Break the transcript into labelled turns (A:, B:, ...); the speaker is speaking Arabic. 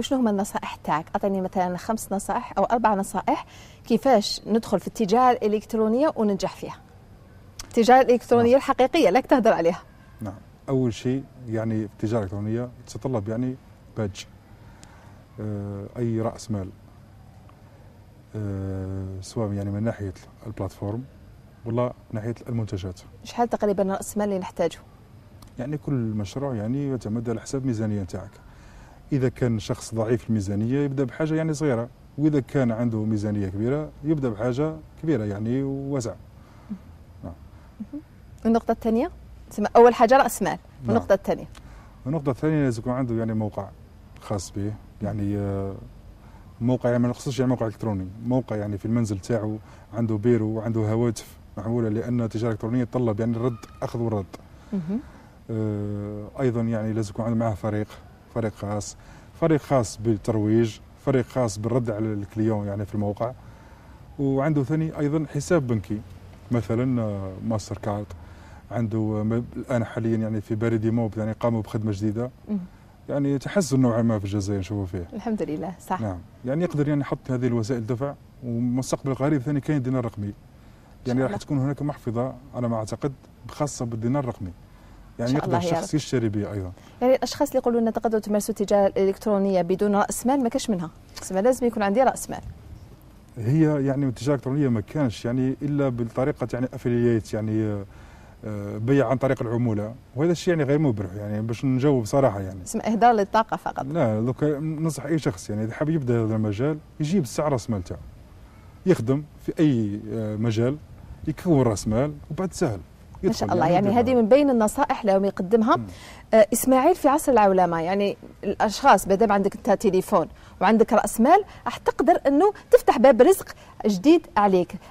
A: وشنو هما النصائح تاعك اعطيني مثلا خمس نصائح او اربع نصائح كيفاش ندخل في التجاره الالكترونيه وننجح فيها التجاره الالكترونيه نعم. الحقيقيه لك تهدر عليها
B: نعم اول شيء يعني التجاره الالكترونيه تتطلب يعني باج آه اي راس مال آه سواء يعني من ناحيه البلاتفورم ولا من ناحيه المنتجات شحال
A: تقريبا راس
B: مال اللي نحتاجه يعني كل مشروع يعني يعتمد على حساب الميزانيه تاعك اذا كان شخص ضعيف الميزانيه يبدا بحاجه يعني صغيره واذا كان عنده ميزانيه كبيره يبدا بحاجه كبيره يعني وواسعه نعم
A: النقطه الثانيه اول حاجه راس مال نعم. النقطه الثانيه
B: النقطه الثانيه لازم يكون عنده يعني موقع خاص به يعني آه، موقع يعني ما نقصدش يعني موقع الكتروني موقع يعني في المنزل تاعو عنده بيرو وعنده هواتف معموله لان التجاره الالكترونيه تطلب يعني الرد اخذ والرد آه ايضا يعني لازم يكون عنده معاه فريق فريق خاص فريق خاص بالترويج فريق خاص بالرد على الكليون يعني في الموقع وعنده ثاني ايضا حساب بنكي مثلا آه، ماستر كارد عنده آه، الان حاليا يعني في باريدي موب يعني قاموا بخدمه جديده يعني تحسن نوعا ما في الجزائر نشوفوا فيه
A: الحمد لله صح نعم
B: يعني يقدر يعني يحط هذه الوسائل دفع ومستقبل قريب ثاني كاين دينار رقمي يعني راح تكون هناك محفظه على ما اعتقد خاصه بالدينار الرقمي يعني يقدر الشخص يشتري به ايضا
A: يعني الاشخاص اللي يقولوا لنا تقدروا تمارسوا التجاره الالكترونيه بدون راس مال ما كاش منها اسمع لازم يكون عندي راس مال
B: هي يعني التجاره الالكترونيه ما كانش يعني الا بطريقه يعني افلييت يعني آه، آه، بيع عن طريق العموله وهذا الشيء يعني غير مبرح يعني باش نجاوب صراحه يعني اسم اهدار للطاقه فقط لا دوك ننصح اي شخص يعني اذا حاب يبدا هذا المجال يجيب السعر راس مال تاعو يخدم في اي آه، مجال يكون راس مال وبعد سهل ما شاء يعني الله يعني, هذه
A: من بين النصائح اللي يقدمها آه اسماعيل في عصر العولمه يعني الاشخاص ما دام عندك انت تليفون وعندك راس مال راح تقدر انه تفتح باب رزق جديد عليك